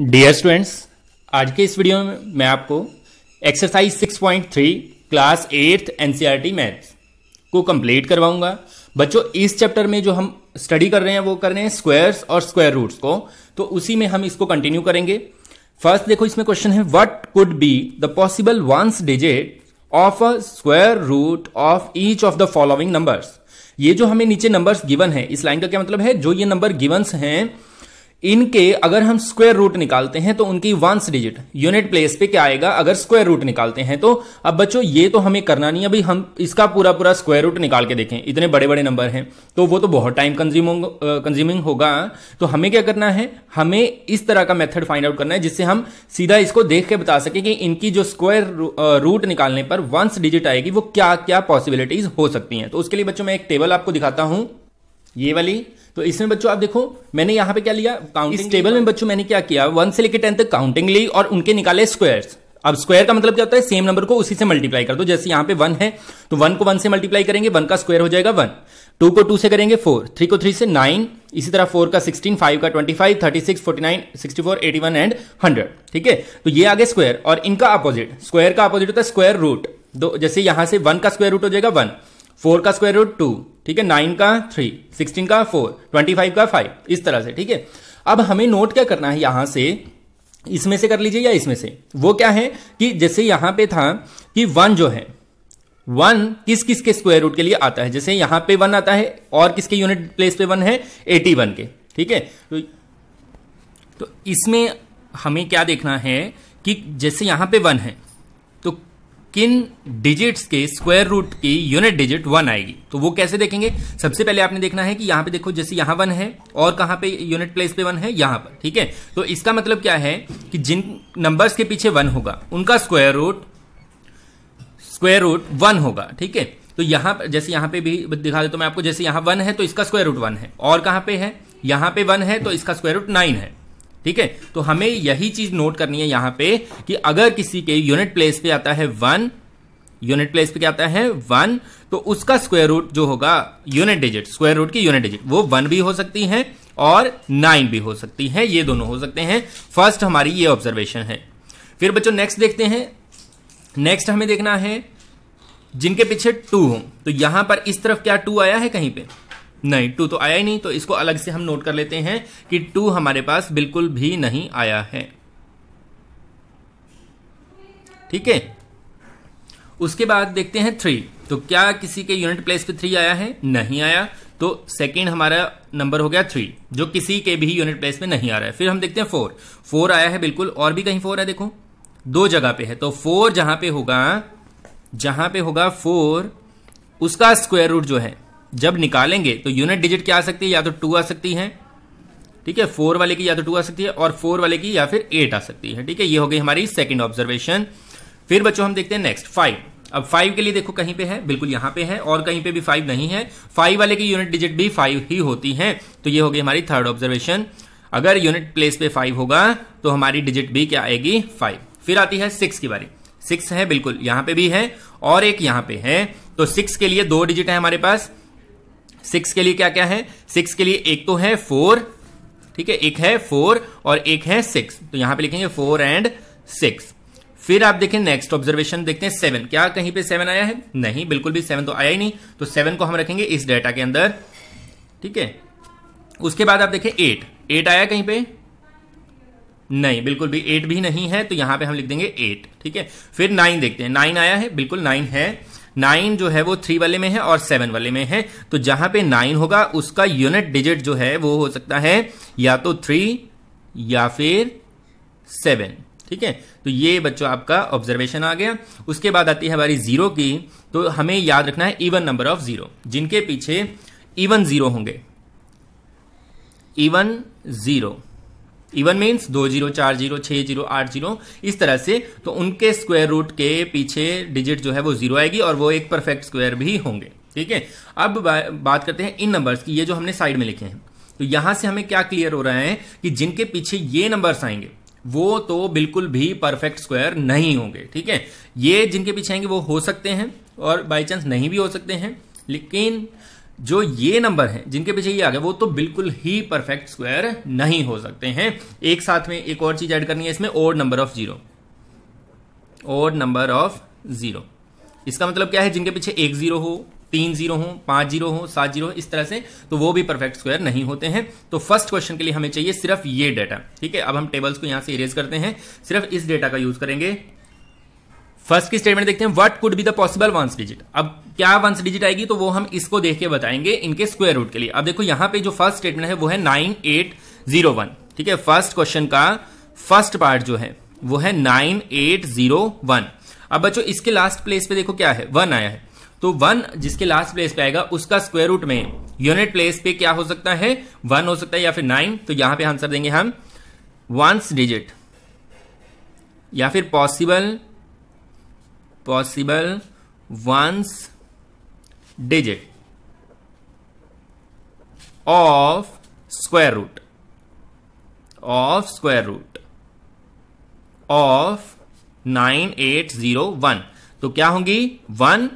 dear students आज के इस वीडियो में मैं आपको exercise 6.3 class eighth NCERT maths को कंप्लीट करवाऊंगा बच्चों इस चैप्टर में जो हम स्टडी कर रहे हैं वो कर रहे हैं स्क्वायर्स और स्क्वायर रूट्स को तो उसी में हम इसको कंटिन्यू करेंगे फर्स्ट देखो इसमें क्वेश्चन है what could be the possible ones digit of a square root of each of the following numbers ये जो हमें नीचे नंबर्स गिवन है इस लाइन का क्या मतलब है जो ये नंबर गिवंस हैं इनके अगर हम स्क्वायर रूट निकालते हैं तो उनकी वंस डिजिट यूनिट प्लेस पे क्या आएगा अगर स्क्वायर रूट निकालते हैं तो अब बच्चों ये तो हमें करना नहीं है हम इसका पूरा पूरा स्क्वायर रूट निकाल के देखें इतने बड़े बड़े नंबर हैं तो वो तो बहुत टाइम कंज्यूमिंग कंज्यूमिंग होगा तो हमें क्या करना है हमें इस तरह का मेथड फाइंड आउट करना है जिससे हम सीधा इसको देख के बता सके कि इनकी जो स्क्वायर रूट निकालने पर वंस डिजिट आएगी वो क्या क्या पॉसिबिलिटीज हो सकती है तो उसके लिए बच्चों में एक टेबल आपको दिखाता हूं ये वाली तो इसमें बच्चों आप देखो मैंने यहां पे क्या लिया काउंटिंग इस टेबल में बच्चों मैंने क्या किया वन से लेकर टेन तक काउंटिंग ली और उनके निकाले स्क्वायर्स अब स्क्वायर का मतलब क्या होता है सेम नंबर को उसी से मल्टीप्लाई कर दो जैसे यहां पे वन है तो वन को वन से मल्टीप्लाई करेंगे वन का स्क्वायर हो जाएगा वन टू को टू से करेंगे फोर थ्री को थ्री से नाइन इसी तरह फोर का सिक्सटीन फाइव का twenty five thirty six forty nine sixty four eighty one and hundred ठीक है तो ये आगे स्क्वायर और इनका अपोजिट स्क्वायर का अपोजिट होता है स्क्वायर रूट दो जैसे यहां से वन का स्क्वायर रूट हो जाएगा वन फोर का स्क्वायर रूट टू ठीक है नाइन का थ्री सिक्सटीन का फोर ट्वेंटी फाइव का फाइव इस तरह से ठीक है अब हमें नोट क्या करना है यहां से इसमें से कर लीजिए या इसमें से वो क्या है कि जैसे यहां पे था कि वन जो है वन किस किस के स्क्वायर रूट के लिए आता है जैसे यहां पे वन आता है और किसके यूनिट प्लेस पे वन है एटी वन के ठीक है तो, तो इसमें हमें क्या देखना है कि जैसे यहां पे वन है किन डिजिट्स के स्क्वायर रूट की यूनिट डिजिट वन आएगी तो वो कैसे देखेंगे सबसे पहले आपने देखना है कि यहां पे देखो जैसे यहां वन है और कहां पे यूनिट प्लेस पे वन है यहां पर ठीक है तो इसका मतलब क्या है कि जिन नंबर्स के पीछे वन होगा उनका square root square root one होगा ठीक है तो पर जैसे यहां पे भी दिखा देता तो मैं आपको जैसे यहां वन है तो इसका स्क्वायर रूट वन है और कहां पे है यहां पे वन है तो इसका स्क्वायर रूट नाइन है ठीक है तो हमें यही चीज नोट करनी है यहां पे कि अगर किसी के यूनिट प्लेस पे आता है वन यूनिट प्लेस पे क्या आता है वन तो उसका स्क्वायर रूट जो होगा यूनिट डिजिट स्क्वायर रूट की यूनिट डिजिट वो वन भी हो सकती है और नाइन भी हो सकती है ये दोनों हो सकते हैं फर्स्ट हमारी ये ऑब्जर्वेशन है फिर बच्चों नेक्स्ट देखते हैं नेक्स्ट हमें देखना है जिनके पीछे टू हो तो यहां पर इस तरफ क्या टू आया है कहीं पे नहीं टू तो आया ही नहीं तो इसको अलग से हम नोट कर लेते हैं कि टू हमारे पास बिल्कुल भी नहीं आया है ठीक है उसके बाद देखते हैं थ्री तो क्या किसी के यूनिट प्लेस पे थ्री आया है नहीं आया तो सेकंड हमारा नंबर हो गया थ्री जो किसी के भी यूनिट प्लेस पे नहीं आ रहा है फिर हम देखते हैं फोर फोर आया है बिल्कुल और भी कहीं फोर है देखो दो जगह पे है तो फोर जहां पे होगा जहां पे होगा फोर उसका स्क्वायर रूट जो है जब निकालेंगे तो यूनिट डिजिट क्या आ सकती है या तो टू आ सकती है ठीक है फोर वाले की या तो टू आ सकती है और फोर वाले की या फिर एट आ सकती है ठीक है ये हो गई हमारी सेकेंड ऑब्जर्वेशन फिर बच्चों हम देखते हैं नेक्स्ट फाइव अब फाइव के लिए देखो कहीं पे है बिल्कुल यहां पे है और कहीं पे भी फाइव नहीं है फाइव वाले की यूनिट डिजिट भी फाइव ही होती है तो ये हो गई हमारी थर्ड ऑब्जर्वेशन अगर यूनिट प्लेस पे फाइव होगा तो हमारी डिजिट भी क्या आएगी फाइव फिर आती है सिक्स की बारी सिक्स है बिल्कुल यहां पे भी है और एक यहां पे है तो सिक्स के लिए दो डिजिट है हमारे पास सिक्स के लिए क्या क्या है सिक्स के लिए एक तो है फोर ठीक है एक है फोर और एक है सिक्स तो यहां पे लिखेंगे फोर एंड सिक्स फिर आप देखें नेक्स्ट ऑब्जर्वेशन देखते हैं सेवन क्या कहीं पे सेवन आया है नहीं बिल्कुल भी सेवन तो आया ही नहीं तो सेवन को हम रखेंगे इस डाटा के अंदर ठीक है उसके बाद आप देखें एट एट आया कहीं पे नहीं बिल्कुल भी एट भी नहीं है तो यहां पे हम लिख देंगे एट ठीक है फिर नाइन देखते हैं नाइन आया है बिल्कुल नाइन है नाइन जो है वो थ्री वाले में है और सेवन वाले में है तो जहां पे नाइन होगा उसका यूनिट डिजिट जो है वो हो सकता है या तो थ्री या फिर सेवन ठीक है तो ये बच्चों आपका ऑब्जर्वेशन आ गया उसके बाद आती है हमारी जीरो की तो हमें याद रखना है इवन नंबर ऑफ जीरो जिनके पीछे इवन जीरो होंगे इवन जीरो इवन मीन्स दो जीरो चार जीरो छह जीरो आठ जीरो इस तरह से तो उनके स्क्वायर रूट के पीछे डिजिट जो है वो जीरो आएगी और वो एक परफेक्ट स्क्वायर भी होंगे ठीक है अब बा, बात करते हैं इन नंबर्स की ये जो हमने साइड में लिखे हैं तो यहां से हमें क्या क्लियर हो रहा है कि जिनके पीछे ये नंबर्स आएंगे वो तो बिल्कुल भी परफेक्ट स्क्वायर नहीं होंगे ठीक है ये जिनके पीछे आएंगे वो हो सकते हैं और बाई चांस नहीं भी हो सकते हैं लेकिन जो ये नंबर हैं जिनके पीछे ये आ गया वो तो बिल्कुल ही परफेक्ट स्क्वायर नहीं हो सकते हैं एक साथ में एक और चीज ऐड करनी है इसमें odd number of zero odd number of zero इसका मतलब क्या है जिनके पीछे एक जीरो हो तीन जीरो हो पांच जीरो हो सात जीरो हो इस तरह से तो वो भी परफेक्ट स्क्वायर नहीं होते हैं तो फर्स्ट क्वेश्चन के लिए हमें चाहिए सिर्फ ये डेटा ठीक है अब हम टेबल्स को यहां से इरेज करते हैं सिर्फ इस डेटा का यूज करेंगे फर्स्ट की स्टेटमेंट देखते हैं what could be the possible ones digit अब क्या वंस डिजिट आएगी तो वो हम इसको देख के बताएंगे इनके स्क्वेयर रूट के लिए अब देखो यहां पे जो फर्स्ट स्टेटमेंट है वो है नाइन एट जीरो वन ठीक है फर्स्ट क्वेश्चन का फर्स्ट पार्ट जो है वो है नाइन एट जीरो वन अब बच्चों इसके लास्ट प्लेस पे देखो क्या है वन आया है तो वन जिसके लास्ट प्लेस पे आएगा उसका स्क्वेयर रूट में यूनिट प्लेस पे क्या हो सकता है वन हो सकता है या फिर नाइन तो यहां पे आंसर देंगे हम वंस डिजिट या फिर possible possible ones digit of square root of square root of 9801 तो क्या होंगी वन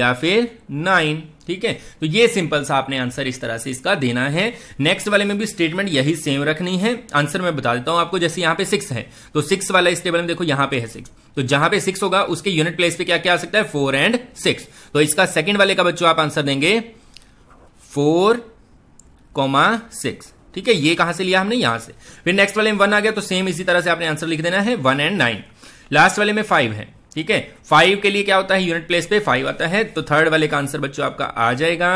या फिर नाइन ठीक है तो ये सिंपल सा आपने आंसर इस तरह से इसका देना है नेक्स्ट वाले में भी स्टेटमेंट यही सेम रखनी है आंसर मैं बता देता हूं आपको जैसे यहां पे सिक्स है तो सिक्स वाला इस टेबल में देखो यहां पे है सिक्स तो जहां पे सिक्स होगा उसके यूनिट प्लेस पे क्या क्या आ सकता है फोर एंड सिक्स तो इसका सेकेंड वाले का बच्चों आप आंसर देंगे फोर कोमा सिक्स ठीक है ये कहां से लिया हमने यहां से फिर नेक्स्ट वाले में वन आ गया तो सेम इसी तरह से आपने आंसर लिख देना है वन एंड नाइन लास्ट वाले में फाइव है ठीक है फाइव के लिए क्या होता है यूनिट प्लेस पे फाइव आता है तो थर्ड वाले का आंसर बच्चों आपका आ जाएगा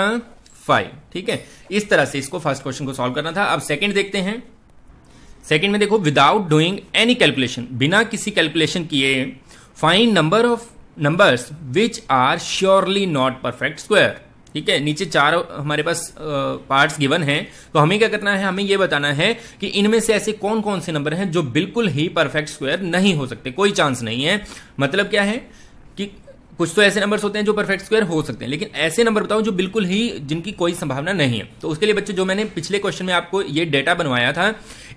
फाइव ठीक है इस तरह से इसको फर्स्ट क्वेश्चन को सॉल्व करना था अब सेकंड देखते हैं सेकंड में देखो विदाउट डूइंग एनी कैलकुलेशन बिना किसी कैलकुलेशन किए find number of numbers which are surely not perfect square ठीक है नीचे चार हमारे पास पार्ट गिवन है तो हमें क्या करना है हमें यह बताना है कि इनमें से ऐसे कौन कौन से नंबर हैं जो बिल्कुल ही परफेक्ट स्क्वायर नहीं हो सकते कोई चांस नहीं है मतलब क्या है कि कुछ तो ऐसे नंबर्स होते हैं जो परफेक्ट स्क्वायर हो सकते हैं लेकिन ऐसे नंबर बताओ जो बिल्कुल ही जिनकी कोई संभावना नहीं है तो उसके लिए बच्चे जो मैंने पिछले क्वेश्चन में आपको ये डेटा बनवाया था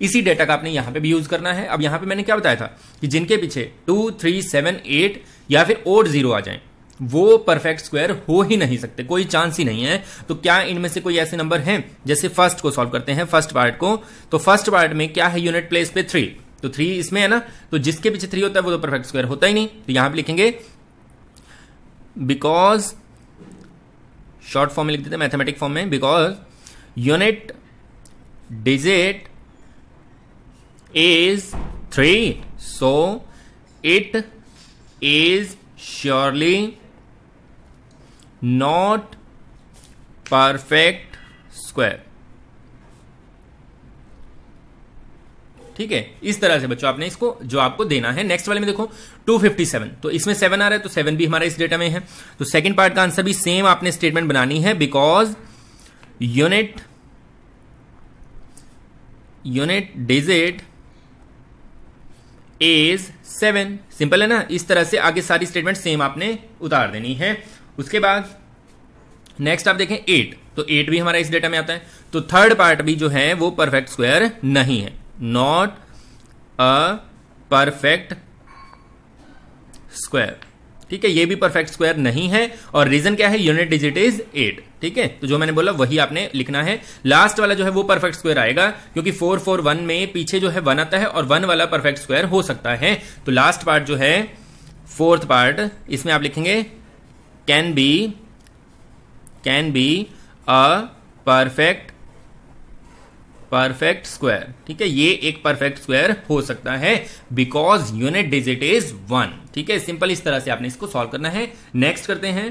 इसी डेटा का आपने यहां पे भी यूज करना है अब यहां पे मैंने क्या बताया था कि जिनके पीछे टू थ्री सेवन एट या फिर ओट जीरो आ जाए वो परफेक्ट स्क्वायर हो ही नहीं सकते कोई चांस ही नहीं है तो क्या इनमें से कोई ऐसे नंबर हैं जैसे फर्स्ट को सॉल्व करते हैं फर्स्ट पार्ट को तो फर्स्ट पार्ट में क्या है यूनिट प्लेस पे थ्री तो थ्री इसमें है ना तो जिसके पीछे थ्री होता है वो तो परफेक्ट स्क्वायर होता ही नहीं तो यहां पर लिखेंगे बिकॉज शॉर्ट फॉर्म में लिख देते मैथमेटिक फॉर्म में because unit digit is three so it is surely not perfect square ठीक है इस तरह से बच्चों आपने इसको जो आपको देना है नेक्स्ट वाले में देखो 257 तो इसमें सेवन आ रहा है तो सेवन भी हमारा इस डेटा में है तो सेकंड पार्ट का आंसर भी सेम आपने स्टेटमेंट बनानी है because unit unit digit is seven simple है ना इस तरह से आगे सारी स्टेटमेंट सेम आपने उतार देनी है उसके बाद नेक्स्ट आप देखें एट तो एट भी हमारा इस डेटा में आता है तो थर्ड पार्ट भी जो है वो परफेक्ट स्क्वायर नहीं है नॉट अ परफेक्ट स्क्वायर ठीक है ये भी परफेक्ट स्क्वायर नहीं है और रीजन क्या है यूनिट डिजिट इज एट ठीक है तो जो मैंने बोला वही आपने लिखना है लास्ट वाला जो है वो परफेक्ट स्क्वायर आएगा क्योंकि फोर फोर वन में पीछे जो है वन आता है और वन वाला परफेक्ट स्क्वायर हो सकता है तो लास्ट पार्ट जो है फोर्थ पार्ट इसमें आप लिखेंगे can be can be a perfect perfect square ठीक है ये एक परफेक्ट स्क्वायर हो सकता है because unit digit is one ठीक है सिंपल इस तरह से आपने इसको सॉल्व करना है नेक्स्ट करते हैं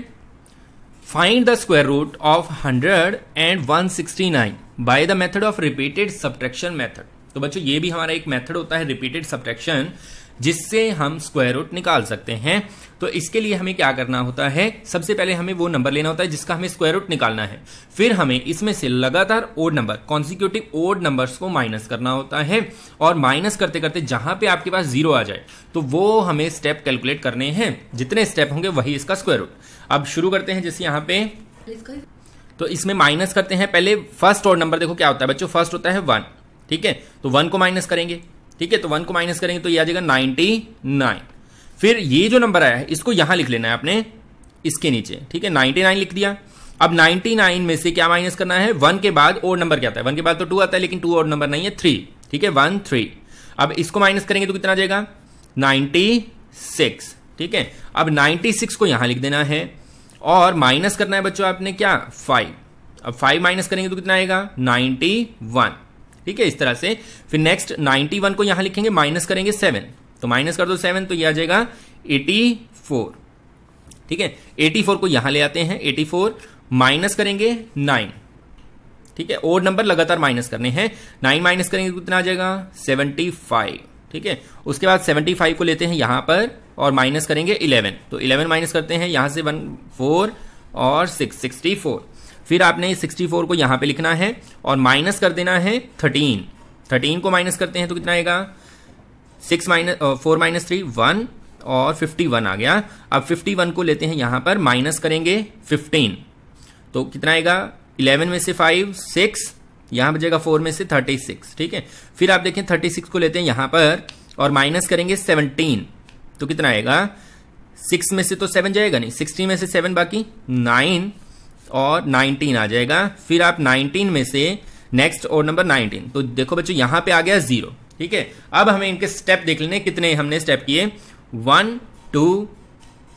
find the square root of hundred and one sixty nine by the method of repeated subtraction method तो बच्चों ये भी हमारा एक मेथड होता है रिपीटेड सब्ट्रैक्शन जिससे हम स्क्वायर रूट निकाल सकते हैं तो इसके लिए हमें क्या करना होता है सबसे पहले हमें वो नंबर लेना होता है जिसका हमें स्क्वायर रूट निकालना है फिर हमें इसमें से लगातार odd number consecutive odd number को माइनस करना होता है और माइनस करते करते जहां पे आपके पास जीरो आ जाए तो वो हमें स्टेप कैलकुलेट करने हैं जितने स्टेप होंगे वही इसका स्क्वायर रूट अब शुरू करते हैं जैसे यहाँ पे तो इसमें माइनस करते हैं पहले फर्स्ट और नंबर देखो क्या होता है बच्चों फर्स्ट होता है वन ठीक है तो वन को माइनस करेंगे ठीक है तो वन को माइनस करेंगे तो ये आ जाएगा नाइन्टी नाइन फिर ये जो नंबर आया है इसको यहां लिख लेना है आपने इसके नीचे ठीक है नाइन्टी नाइन लिख दिया अब नाइन में से क्या माइनस करना है वन के बाद और नंबर क्या आता है वन के बाद तो टू आता है लेकिन टू और नंबर नहीं है थ्री ठीक है वन थ्री अब इसको माइनस करेंगे तो कितना आ जाएगा सिक्स ठीक है अब सिक्स को यहां लिख देना है और माइनस करना है बच्चों आपने क्या फाइव अब फाइव माइनस करेंगे तो कितना आएगा नाइनटी वन ठीक है इस तरह से फिर नेक्स्ट 91 को यहां लिखेंगे माइनस करेंगे सेवन तो माइनस कर दो सेवन तो यह आ जाएगा 84 ठीक है 84 को यहां ले आते हैं 84 माइनस करेंगे 9 ठीक है और नंबर लगातार माइनस करने हैं 9 माइनस करेंगे कितना आ जाएगा 75 ठीक है उसके बाद 75 को लेते हैं यहां पर और माइनस करेंगे 11 तो 11 माइनस करते हैं यहां से वन फोर और सिक्सटी फोर फिर आपने सिक्सटी फोर को यहां पे लिखना है और माइनस कर देना है थर्टीन थर्टीन को माइनस करते हैं तो कितना आएगा six minus four minus three one और फिफ्टी वन आ गया अब फिफ्टी वन को लेते हैं यहां पर माइनस करेंगे फिफ्टीन तो कितना आएगा इलेवन में से फाइव सिक्स पर बचेगा फोर में से थर्टी सिक्स ठीक है फिर आप देखें थर्टी सिक्स को लेते हैं यहां पर और माइनस करेंगे सेवनटीन तो कितना आएगा सिक्स में से तो सेवन जाएगा नहीं सिक्सटीन में से सेवन बाकी नाइन और 19 आ जाएगा फिर आप 19 में से नेक्स्ट और नंबर 19 तो देखो बच्चों यहां पे आ गया जीरो ठीक है अब हमें इनके स्टेप देख लेने कितने हमने स्टेप किए one two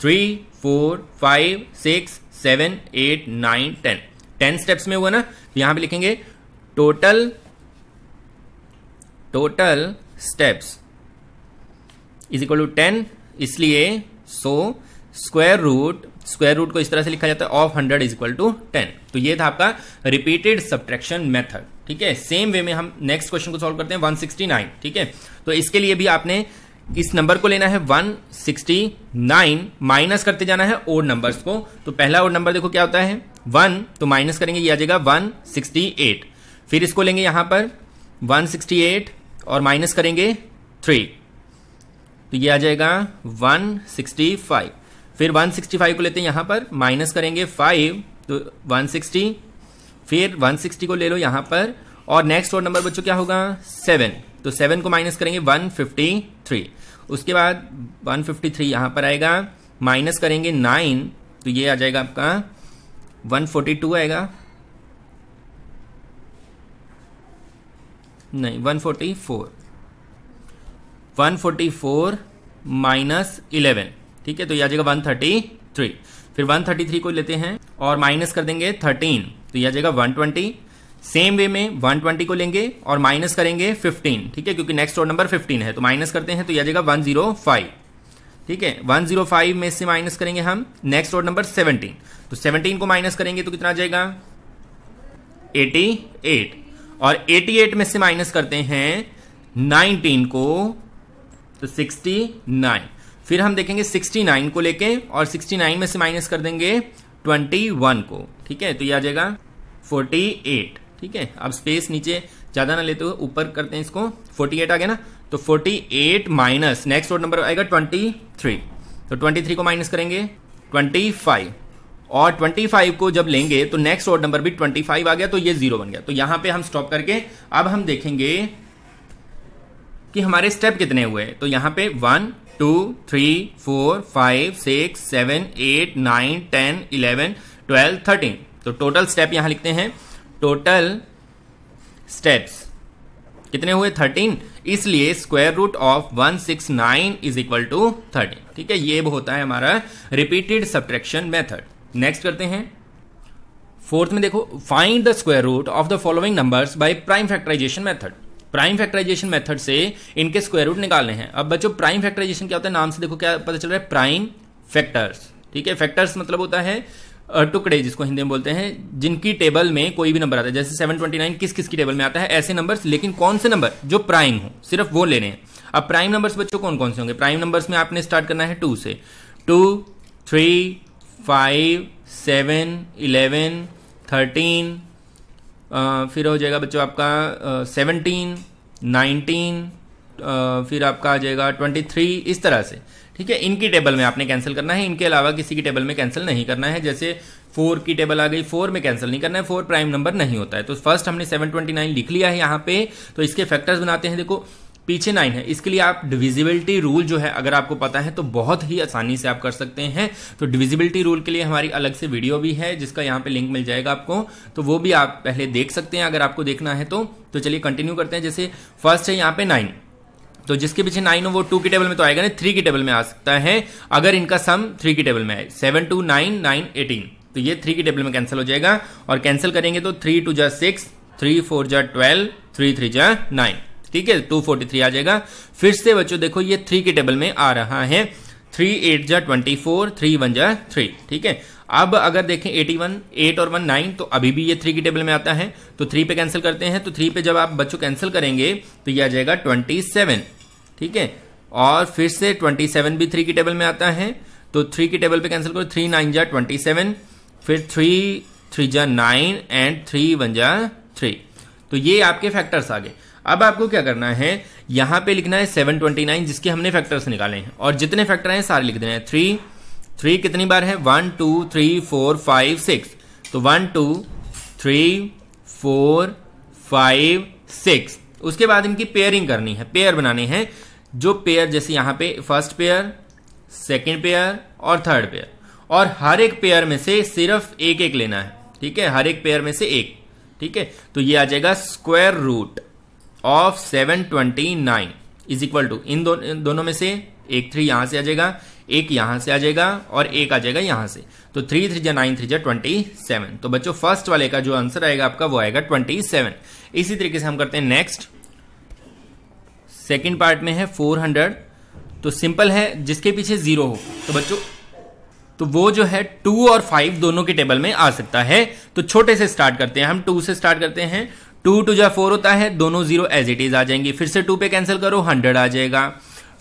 three four five six seven eight nine ten ten steps में हुआ ना तो यहां पे लिखेंगे total total steps is equal to ten इसलिए so square root square root को इस तरह से लिखा जाता है of hundred is equal to ten तो ये था आपका रिपीटेड सब्ट्रैक्शन मेथड ठीक है सेम वे में हम नेक्स्ट क्वेश्चन को सॉल्व करते हैं 169 ठीक है तो इसके लिए भी आपने इस नंबर को लेना है 169 माइनस करते जाना है ओड नंबर्स को तो पहला ओड नंबर देखो क्या होता है वन तो माइनस करेंगे ये आ जाएगा एट फिर इसको लेंगे यहां पर एट और माइनस करेंगे थ्री तो ये आ जाएगा 165 फिर 165 को लेते हैं यहां पर माइनस करेंगे 5 तो 160 फिर 160 को ले लो यहां पर और नेक्स्ट और नंबर बच्चों क्या होगा 7 तो 7 को माइनस करेंगे 153 उसके बाद 153 फिफ्टी यहां पर आएगा माइनस करेंगे 9 तो ये आ जाएगा आपका 142 आएगा नहीं 144 144 माइनस इलेवन ठीक है तो यह आ जाएगा वन थर्टी थ्री फिर वन थर्टी थ्री को लेते हैं और माइनस कर देंगे थर्टीन तो यह आ जाएगा वन ट्वेंटी सेम वे में वन ट्वेंटी को लेंगे और माइनस करेंगे फिफ्टीन ठीक है क्योंकि नेक्स्ट रोड नंबर फिफ्टीन है तो माइनस करते हैं तो यह जाएगा फाइव ठीक है वन जीरो फाइव में से माइनस करेंगे हम नेक्स्ट रोड नंबर सेवनटीन तो सेवनटीन को माइनस करेंगे तो कितना जाएगा एटी एट और एटी एट में से माइनस करते हैं नाइनटीन को तो सिक्सटी नाइन फिर हम देखेंगे 69 को लेके और 69 में से माइनस कर देंगे 21 को ठीक है तो ये आ जाएगा 48 ठीक है अब स्पेस नीचे ज्यादा ना लेते हुए ऊपर करते हैं इसको 48 आ गया ना तो 48 माइनस नेक्स्ट रोड नंबर आएगा 23 तो 23 को माइनस करेंगे 25 और 25 को जब लेंगे तो नेक्स्ट रोड नंबर भी 25 आ गया तो ये जीरो बन गया तो यहां पे हम स्टॉप करके अब हम देखेंगे कि हमारे स्टेप कितने हुए तो यहां पे one two three four five six seven eight nine ten eleven twelve thirteen तो टोटल स्टेप यहां लिखते हैं टोटल स्टेप्स कितने हुए थर्टीन इसलिए square root of one six nine is equal to thirteen ठीक है ये होता है हमारा रिपीटेड सब्ट्रैक्शन मेथड नेक्स्ट करते हैं फोर्थ में देखो find the square root of the following numbers by prime factorisation method prime factorisation method से इनके स्क्वायर रूट निकालने हैं अब बच्चों प्राइम फैक्टराइजेशन क्या होता है नाम से देखो क्या पता चल रहा है प्राइम फैक्टर्स ठीक है फैक्टर्स मतलब होता है टुकड़े जिसको हिंदी में बोलते हैं जिनकी टेबल में कोई भी नंबर आता है जैसे 729 किस किस की टेबल में आता है ऐसे नंबर्स लेकिन कौन से नंबर जो प्राइम हो सिर्फ वो लेने हैं अब प्राइम नंबर्स बच्चों कौन कौन से होंगे प्राइम नंबर्स में आपने स्टार्ट करना है टू से two three five seven eleven thirteen फिर हो जाएगा बच्चों आपका सेवनटीन नाइनटीन फिर आपका आ जाएगा ट्वेंटी थ्री इस तरह से ठीक है इनकी टेबल में आपने कैंसिल करना है इनके अलावा किसी की टेबल में कैंसिल नहीं करना है जैसे फोर की टेबल आ गई फोर में कैंसिल नहीं करना है फोर प्राइम नंबर नहीं होता है तो फर्स्ट हमने सेवन ट्वेंटी नाइन लिख लिया है यहाँ पे तो इसके फैक्टर्स बनाते हैं देखो पीछे नाइन है इसके लिए आप डिविजिबिलिटी रूल जो है अगर आपको पता है तो बहुत ही आसानी से आप कर सकते हैं तो डिविजिबिलिटी रूल के लिए हमारी अलग से वीडियो भी है जिसका यहाँ पे लिंक मिल जाएगा आपको तो वो भी आप पहले देख सकते हैं अगर आपको देखना है तो, तो चलिए कंटिन्यू करते हैं जैसे फर्स्ट है यहाँ पे नाइन तो जिसके पीछे नाइन हो वो टू की टेबल में तो आएगा ना थ्री की टेबल में आ सकता है अगर इनका सम थ्री की टेबल में आए seven two nine nine eighteen तो ये थ्री की टेबल में कैंसिल हो जाएगा और कैंसिल करेंगे तो थ्री टू जा सिक्स थ्री फोर जा ट्वेल्व थ्री थ्री जा नाइन ठीक है टू फोर्टी थ्री आ जाएगा फिर से बच्चों देखो ये थ्री के टेबल में आ रहा है थ्री एट जा ट्वेंटी फोर थ्री वन जा थ्री ठीक है अब अगर देखें एटी वन एट और वन नाइन तो अभी भी ये थ्री की टेबल में आता है तो थ्री पे कैंसिल करते हैं तो थ्री पे जब आप बच्चों कैंसिल करेंगे तो ये आ जाएगा ट्वेंटी सेवन ठीक है और फिर से ट्वेंटी सेवन भी थ्री की टेबल में आता है तो थ्री की टेबल पे कैंसिल करो थ्री नाइन जा ट्वेंटी सेवन फिर थ्री थ्री जा नाइन एंड थ्री वन जा थ्री तो ये आपके फैक्टर्स आ गए अब आपको क्या करना है यहां पे लिखना है सेवन ट्वेंटी नाइन जिसके हमने फैक्टर्स निकाले हैं और जितने फैक्टर हैं सारे लिख देने हैं थ्री थ्री कितनी बार है one two three four five six तो one two three four five six उसके बाद इनकी पेयरिंग करनी है पेयर बनाने हैं जो पेयर जैसे यहां पे फर्स्ट पेयर सेकेंड पेयर और थर्ड पेयर और हर एक पेयर में से सिर्फ एक एक लेना है ठीक है हर एक पेयर में से एक ठीक है तो ये आ जाएगा square root of seven twenty nine is equal to इन इन दोनों में से एक थ्री यहां से आ जाएगा एक यहां से आ जाएगा और एक आ जाएगा यहां से तो थ्री थ्री जा नाइन थ्री जा ट्वेंटी सेवन तो बच्चों फर्स्ट वाले का जो आंसर आएगा आपका वो आएगा ट्वेंटी सेवन इसी तरीके से हम करते हैं नेक्स्ट सेकेंड पार्ट में है फोर हंड्रेड तो सिंपल है जिसके पीछे जीरो हो तो बच्चों तो वो जो है टू और फाइव दोनों के टेबल में आ सकता है तो छोटे से स्टार्ट करते हैं हम टू से स्टार्ट करते हैं टू टू जो फोर होता है दोनों जीरो एज इट इज आ जाएंगी फिर से टू पे कैंसिल करो हंड्रेड आ जाएगा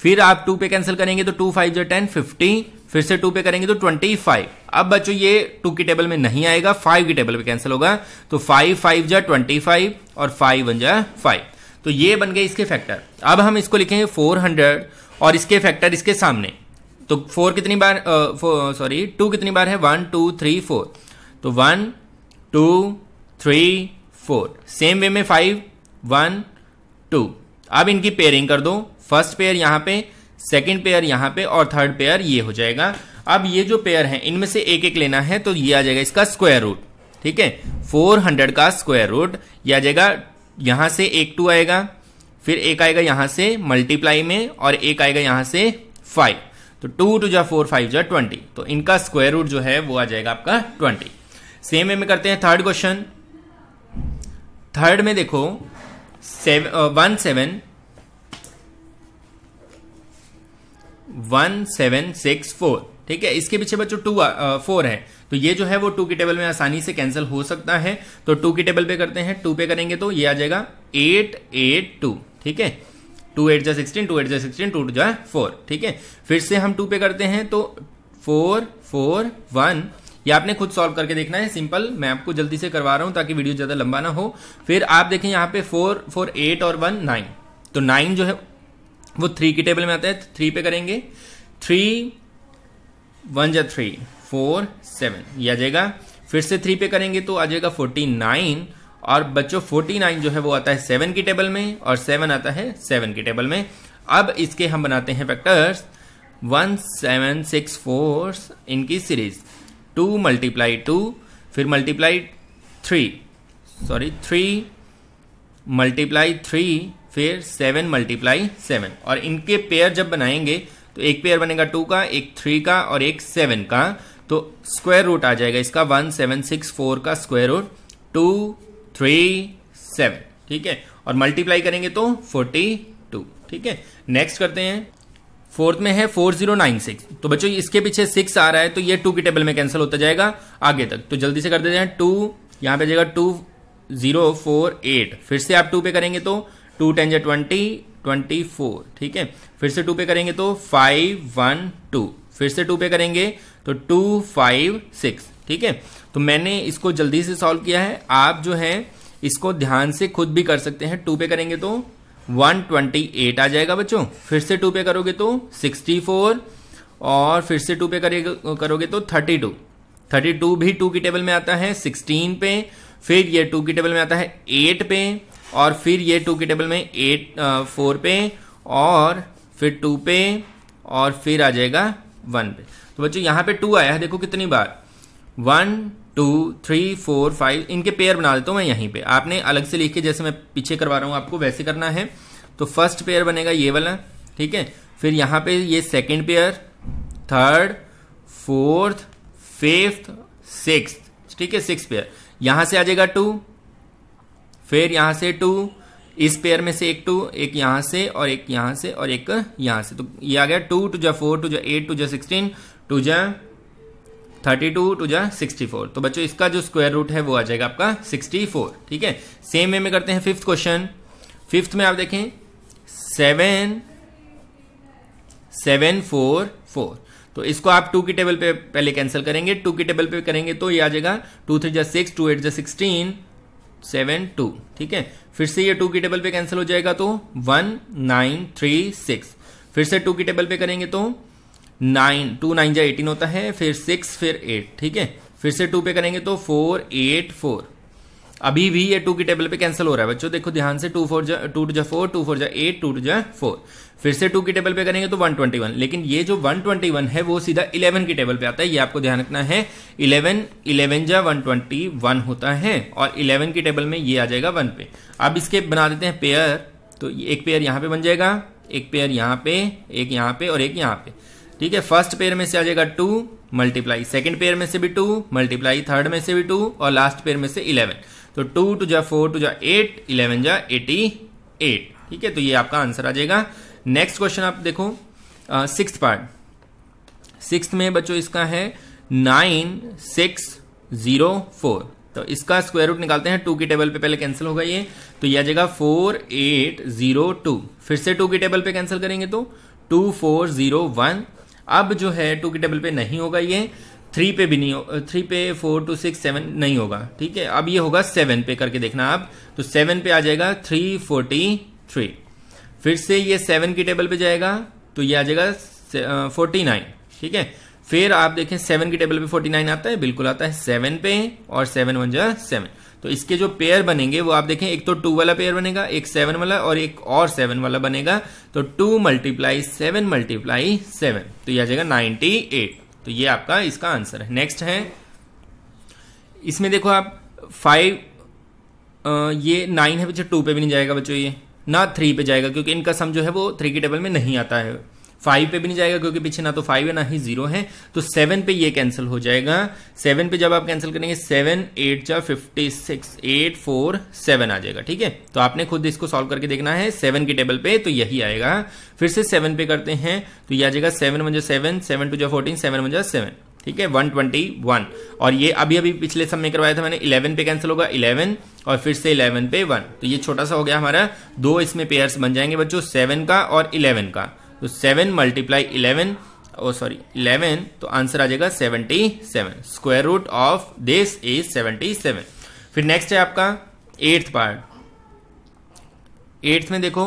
फिर आप टू पे कैंसिल करेंगे तो टू फाइव जो टेन फिफ्टी फिर से टू पे करेंगे तो ट्वेंटी फाइव अब बच्चों ये टू की टेबल में नहीं आएगा फाइव की टेबल पे कैंसिल होगा तो फाइव फाइव जा ट्वेंटी फाइव और फाइव वन जा फाइव तो ये बन गए इसके फैक्टर अब हम इसको लिखेंगे फोर हंड्रेड और इसके फैक्टर इसके सामने तो फोर कितनी बार सॉरी टू कितनी बार है वन टू थ्री फोर तो one two three four same way में फाइव वन टू अब इनकी पेयरिंग कर दो फर्स्ट पेयर यहां पे सेकंड पेयर यहां पे और थर्ड पेयर ये हो जाएगा अब ये जो पेयर है इनमें से एक एक लेना है तो ये आ जाएगा इसका स्क्वायर रूट ठीक है फोर हंड्रेड का स्क्वायर रूट ये आ जाएगा यहां से एक टू आएगा फिर एक आएगा यहां से मल्टीप्लाई में और एक आएगा यहां से फाइव तो टू टू जा फोर फाइव जा ट्वेंटी तो इनका स्क्वायर रूट जो है वो आ जाएगा आपका ट्वेंटी सेम वे में करते हैं थर्ड क्वेश्चन थर्ड में देखो seven one seven one seven six four ठीक है इसके पीछे बच्चों टू फोर uh, है तो ये जो है वो टू की टेबल में आसानी से कैंसिल हो सकता है तो टू की टेबल पे करते हैं टू पे करेंगे तो ये आ जाएगा एट एट टू ठीक है टू एट जा सिक्सटीन टू एट जा सिक्सटीन टू जा फोर ठीक है फिर से हम टू पे करते हैं तो फोर फोर वन ये आपने खुद सॉल्व करके देखना है सिंपल मैं आपको जल्दी से करवा रहा हूँ ताकि वीडियो ज़्यादा लंबा ना हो फिर आप देखें यहाँ पे फोर फोर एट और वन नाइन तो नाइन जो है वो थ्री की टेबल में आता है थ्री पे करेंगे थ्री वन जा थ्री फोर सेवन ये आ जाएगा फिर से थ्री पे करेंगे तो आ जाएगा फोर्टी नाइन और बच्चों फोर्टी नाइन जो है वो आता है सेवन की टेबल में और सेवन आता है सेवन की टेबल में अब इसके हम बनाते हैं factors one seven six four इनकी सीरीज टू मल्टीप्लाई टू फिर multiply three sorry three multiply three फिर सेवन मल्टीप्लाई सेवन और इनके पेयर जब बनाएंगे तो एक पेयर बनेगा टू का एक थ्री का और एक सेवन का तो स्क्वायर रूट आ जाएगा इसका वन सेवन सिक्स फोर का square root two three seven ठीक है और मल्टीप्लाई करेंगे तो फोर्टी टू ठीक है नेक्स्ट करते हैं फोर्थ में है फोर जीरो नाइन सिक्स तो बच्चों इसके पीछे सिक्स आ रहा है तो ये टू की टेबल में कैंसिल होता जाएगा आगे तक तो जल्दी से कर देते हैं टू यहां पे जाएगा टू जीरो फोर एट फिर से आप टू पे करेंगे तो टू टेन जे ट्वेंटी ट्वेंटी फोर ठीक है फिर से टू पे करेंगे तो फाइव वन टू फिर से टू पे करेंगे तो टू फाइव सिक्स ठीक है तो मैंने इसको जल्दी से सॉल्व किया है आप जो है इसको ध्यान से खुद भी कर सकते हैं टू पे करेंगे तो 128 आ जाएगा बच्चों फिर से टू पे करोगे तो 64 और फिर से टू पे करोगे तो 32 32 भी टू की टेबल में आता है 16 पे फिर ये टू की टेबल में आता है 8 पे और फिर ये टू की टेबल में 8 फोर पे और फिर टू पे और फिर आ जाएगा वन पे तो बच्चों यहाँ पे टू आया है देखो कितनी बार one two three four five इनके पेयर बना देता हूं मैं यहीं पे आपने अलग से लिख के जैसे मैं पीछे करवा रहा हूँ आपको वैसे करना है तो फर्स्ट पेयर बनेगा ये वाला ठीक है फिर यहां पे ये second pair third fourth fifth six ठीक है सिक्स पेयर यहां से आ जाएगा टू फिर यहां से टू इस पेयर में से एक टू एक यहां से और एक यहां से और एक यहां से तो ये आ गया टू टू जो फोर टू जो एट टू जो सिक्सटीन टू जो थर्टी टू टू जा सिक्सटी फोर तो बच्चों इसका जो स्क्वायर रूट है वो आ जाएगा आपका सिक्सटी फोर ठीक है सेम वे में करते हैं फिफ्थ क्वेश्चन फिफ्थ में आप देखें सेवन सेवन फोर फोर तो इसको आप टू की टेबल पे पहले कैंसिल करेंगे टू की टेबल पे करेंगे तो ये आ जाएगा टू थ्री जा सिक्स टू एट जा सिक्सटीन सेवन टू ठीक है फिर से ये टू की टेबल पे कैंसिल हो जाएगा तो वन नाइन थ्री सिक्स फिर से टू की टेबल पे करेंगे तो नाइन टू नाइन जो एटीन होता है फिर सिक्स फिर एट ठीक है फिर से टू पे करेंगे तो फोर एट फोर अभी भी ये टू की टेबल पे कैंसिल हो रहा है बच्चों देखो ध्यान से टू फोर जा टू टू जा फोर टू फोर जा एट टू टू जा फोर फिर से टू की टेबल पे करेंगे तो वन ट्वेंटी वन लेकिन ये जो वन ट्वेंटी वन है वो सीधा इलेवन की टेबल पे आता है ये आपको ध्यान रखना है इलेवन इलेवन जा वन ट्वेंटी वन होता है और इलेवन की टेबल में ये आ जाएगा वन पे अब इसके बना देते हैं पेयर तो एक पेयर यहाँ पे बन जाएगा एक पेयर यहाँ पे एक यहाँ पे और एक यहाँ पे ठीक है फर्स्ट पेयर में से आ जाएगा टू मल्टीप्लाई सेकंड पेयर में से भी टू मल्टीप्लाई थर्ड में से भी टू और लास्ट पेयर में से इलेवन तो टू टू जा फोर टू जा एट इलेवन जा एटी एट ठीक है तो ये आपका आंसर आ जाएगा नेक्स्ट क्वेश्चन आप देखो सिक्स पार्ट सिक्स में बच्चों इसका है नाइन सिक्स जीरो फोर तो इसका स्क्वायर रूट निकालते हैं टू की टेबल पे पहले कैंसिल होगा ये तो यह आ जाएगा फोर एट जीरो टू फिर से टू की टेबल पे कैंसिल करेंगे तो टू फोर जीरो वन अब जो है टू की टेबल पे नहीं होगा ये थ्री पे भी नहीं हो थ्री पे फोर टू सिक्स सेवन नहीं होगा ठीक है अब ये होगा सेवन पे करके देखना आप तो सेवन पे आ जाएगा थ्री फोर्टी थ्री फिर से ये सेवन की टेबल पे जाएगा तो ये आ जाएगा फोर्टी नाइन ठीक है फिर आप देखें सेवन की टेबल पे फोर्टी नाइन आता है बिल्कुल आता है सेवन पे और सेवन वन जो सेवन तो इसके जो पेयर बनेंगे वो आप देखें एक तो टू वाला पेयर बनेगा एक सेवन वाला और एक और सेवन वाला बनेगा तो two multiply seven multiply seven तो यह आ जाएगा नाइनटी एट तो ये आपका इसका आंसर है नेक्स्ट है इसमें देखो आप फाइव ये नाइन है बच्चे टू पे भी नहीं जाएगा बच्चों ये ना थ्री पे जाएगा क्योंकि इनका सम जो है वो थ्री के टेबल में नहीं आता है फाइव पे भी नहीं जाएगा क्योंकि पीछे ना तो फाइव है ना ही जीरो है तो सेवन पे ये कैंसिल हो जाएगा सेवन पे जब आप कैंसिल करेंगे सेवन एट जा fifty six eight four seven आ जाएगा ठीक है तो आपने खुद इसको सॉल्व करके देखना है सेवन के टेबल पे तो यही आएगा फिर से सेवन पे करते हैं तो ये आ जाएगा सेवन जो सेवन सेवन टू जो फोर्टीन सेवन जो सेवन ठीक है वन ट्वेंटी वन और ये अभी अभी पिछले सब में करवाया था मैंने इलेवन पे कैंसिल होगा इलेवन और फिर से इलेवन पे वन तो ये छोटा सा हो गया हमारा दो इसमें पेयर्स बन जाएंगे बच्चों सेवन का और इलेवन का तो seven multiply eleven oh sorry eleven तो आंसर आ जाएगा seventy seven square root of this is seventy seven फिर नेक्स्ट है आपका एट्थ पार्ट एट्थ में देखो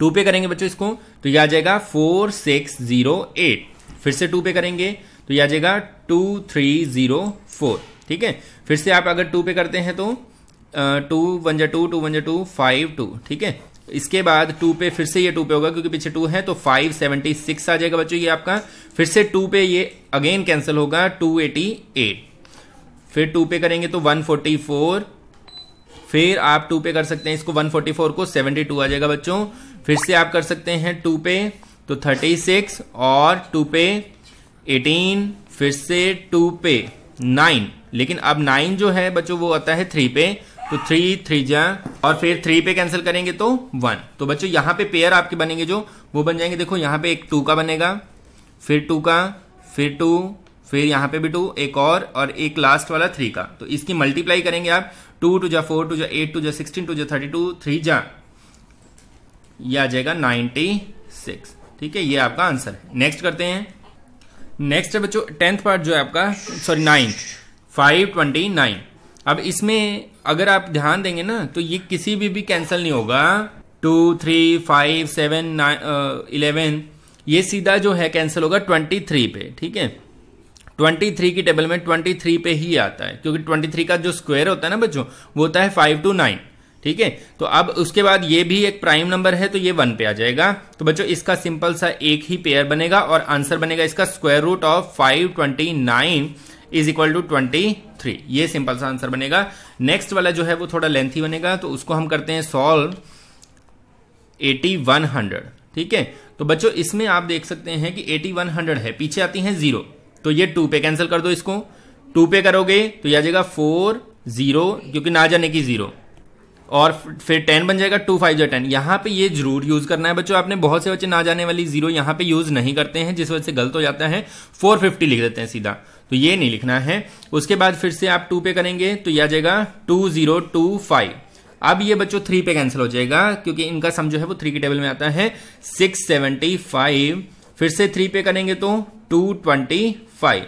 टू पे करेंगे बच्चों इसको तो यह आ जाएगा फोर सिक्स जीरो एट फिर से टू पे करेंगे तो यह आ जाएगा टू थ्री जीरो फोर ठीक है फिर से आप अगर टू पे करते हैं तो टू वन जो टू टू वन जो टू फाइव टू ठीक है इसके बाद टू पे फिर से ये टू पे होगा क्योंकि पीछे टू है तो फाइव सेवेंटी सिक्स आ जाएगा बच्चों ये आपका फिर से टू पे ये अगेन कैंसिल होगा टू एटी एट फिर टू पे करेंगे तो वन फोर्टी फोर फिर आप टू पे कर सकते हैं इसको वन फोर्टी फोर को सेवेंटी टू आ जाएगा बच्चों फिर से आप कर सकते हैं टू पे तो थर्टी सिक्स और टू पे एटीन फिर से टू पे नाइन लेकिन अब नाइन जो है बच्चों वो आता है थ्री पे तो थ्री थ्री जा और फिर थ्री पे कैंसिल करेंगे तो वन तो बच्चों यहाँ पे पेयर आपके बनेंगे जो वो बन जाएंगे देखो यहाँ पे एक टू का बनेगा फिर टू का फिर टू फिर यहाँ पे भी टू एक और और एक लास्ट वाला थ्री का तो इसकी मल्टीप्लाई करेंगे आप टू टू जा फोर टू जा एट टू जा सिक्सटीन टू जा थर्टी टू थ्री जा ये आ जाएगा नाइनटी सिक्स ठीक है ये आपका आंसर है नेक्स्ट करते हैं नेक्स्ट है बच्चों टेंथ पार्ट जो है आपका sorry ninth five twenty nine अब इसमें अगर आप ध्यान देंगे ना तो ये किसी भी भी कैंसिल नहीं होगा two three five seven nine eleven ये सीधा जो है कैंसिल होगा ट्वेंटी थ्री पे ठीक है ट्वेंटी थ्री की टेबल में ट्वेंटी थ्री पे ही आता है क्योंकि ट्वेंटी थ्री का जो स्क्वायर होता है ना बच्चों वो होता है फाइव टू नाइन ठीक है तो अब उसके बाद ये भी एक प्राइम नंबर है तो ये वन पे आ जाएगा तो बच्चों इसका सिंपल सा एक ही पेयर बनेगा और आंसर बनेगा इसका square root of five twenty nine is equal to twenty three ये सिंपल सा आंसर बनेगा नेक्स्ट वाला जो है वो थोड़ा लेंथी बनेगा तो उसको हम करते हैं सॉल्व एटी वन हंड्रेड ठीक है तो बच्चों इसमें आप देख सकते हैं कि एटी वन हंड्रेड है पीछे आती है जीरो तो ये टू पे कैंसिल कर दो इसको टू पे करोगे तो यह आ जाएगा फोर जीरो क्योंकि ना जाने की जीरो और फिर टेन बन जाएगा टू फाइव जो टेन यहां पे ये जरूर यूज करना है बच्चों आपने बहुत से बच्चे ना जाने वाली जीरो यहां पे यूज नहीं करते हैं जिस वजह से गलत हो जाता है फोर फिफ्टी लिख देते हैं सीधा तो ये नहीं लिखना है उसके बाद फिर से आप टू पे करेंगे तो यह आ जाएगा टू जीरो टू फाइव अब ये बच्चों थ्री पे कैंसिल हो जाएगा क्योंकि इनका सम जो है वो थ्री के टेबल में आता है सिक्स सेवेंटी फाइव फिर से थ्री पे करेंगे तो टू ट्वेंटी फाइव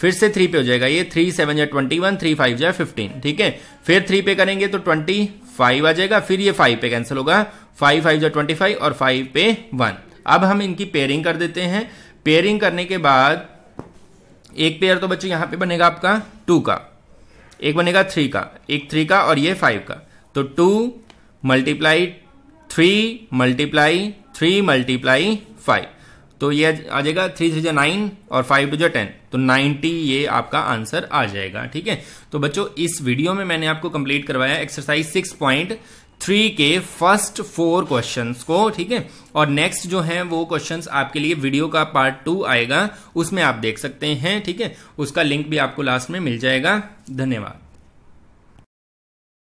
फिर से थ्री पे हो जाएगा ये थ्री सेवन या ट्वेंटी वन थ्री फाइव या फिफ्टीन ठीक है फिर थ्री पे करेंगे तो ट्वेंटी फाइव आ जाएगा फिर ये फाइव पे कैंसिल होगा फाइव फाइव या ट्वेंटी फाइव और फाइव पे वन अब हम इनकी पेयरिंग कर देते हैं पेयरिंग करने के बाद एक पेयर तो बच्चों यहां पे बनेगा आपका टू का एक बनेगा थ्री का एक थ्री का और ये फाइव का तो two multiply three multiply three multiply five तो ये आ जाएगा थ्री थ्री जो नाइन और फाइव टू जो टेन तो नाइन्टी ये आपका आंसर आ जाएगा ठीक है तो बच्चों इस वीडियो में मैंने आपको कंप्लीट करवाया एक्सरसाइज सिक्स पॉइंट थ्री के फर्स्ट फोर क्वेश्चंस को ठीक है और नेक्स्ट जो है वो क्वेश्चंस आपके लिए वीडियो का पार्ट टू आएगा उसमें आप देख सकते हैं ठीक है उसका लिंक भी आपको लास्ट में मिल जाएगा धन्यवाद